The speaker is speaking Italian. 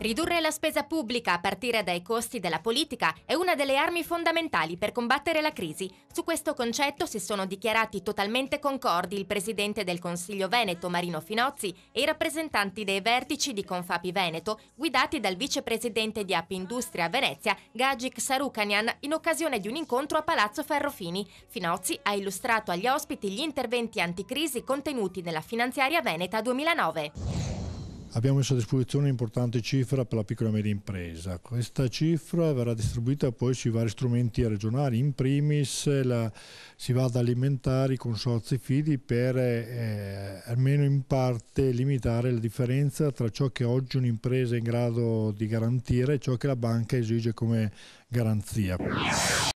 Ridurre la spesa pubblica a partire dai costi della politica è una delle armi fondamentali per combattere la crisi. Su questo concetto si sono dichiarati totalmente concordi il presidente del Consiglio Veneto Marino Finozzi e i rappresentanti dei vertici di Confapi Veneto, guidati dal vicepresidente di App Industria Venezia Gagic Sarukanian in occasione di un incontro a Palazzo Ferrofini. Finozzi ha illustrato agli ospiti gli interventi anticrisi contenuti nella finanziaria Veneta 2009. Abbiamo messo a disposizione un'importante cifra per la piccola e media impresa. Questa cifra verrà distribuita poi sui vari strumenti regionali, in primis la, si va ad alimentare i consorzi fidi per eh, almeno in parte limitare la differenza tra ciò che oggi un'impresa è in grado di garantire e ciò che la banca esige come garanzia.